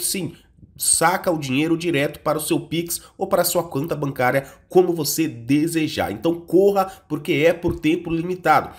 sim saca o dinheiro direto para o seu Pix ou para a sua conta bancária, como você desejar. Então corra, porque é por tempo limitado.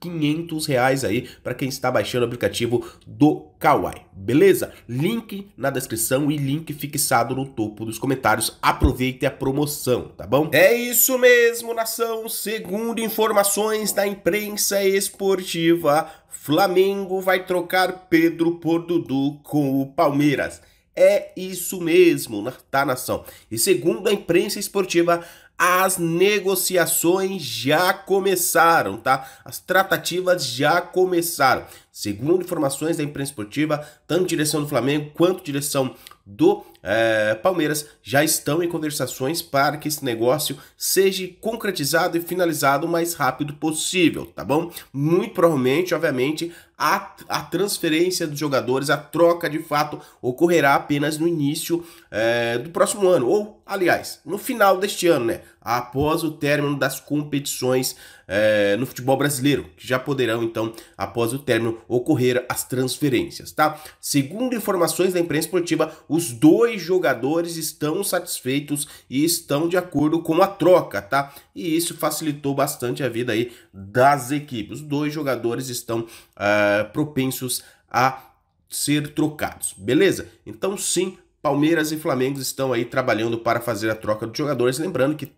500 reais aí para quem está baixando o aplicativo do Kawaii, beleza? Link na descrição e link fixado no topo dos comentários. Aproveite a promoção, tá bom? É isso mesmo, nação. Segundo informações da imprensa esportiva, Flamengo vai trocar Pedro por Dudu com o Palmeiras. É isso mesmo, tá nação. E segundo a imprensa esportiva, as negociações já começaram, tá? As tratativas já começaram. Segundo informações da imprensa esportiva, tanto direção do Flamengo quanto direção do é, Palmeiras já estão em conversações para que esse negócio seja concretizado e finalizado o mais rápido possível, tá bom? Muito provavelmente, obviamente, a, a transferência dos jogadores, a troca de fato, ocorrerá apenas no início é, do próximo ano, ou, aliás, no final deste ano, né? após o término das competições é, no futebol brasileiro, que já poderão, então, após o término, ocorrer as transferências, tá? Segundo informações da imprensa esportiva, os dois jogadores estão satisfeitos e estão de acordo com a troca, tá? E isso facilitou bastante a vida aí das equipes. Os dois jogadores estão é, propensos a ser trocados, beleza? Então, sim, Palmeiras e Flamengo estão aí trabalhando para fazer a troca de jogadores. Lembrando que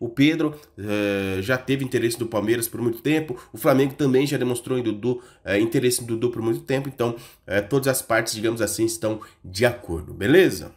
o Pedro eh, já teve interesse do Palmeiras por muito tempo, o Flamengo também já demonstrou em Dudu, eh, interesse em Dudu por muito tempo, então eh, todas as partes, digamos assim, estão de acordo, beleza?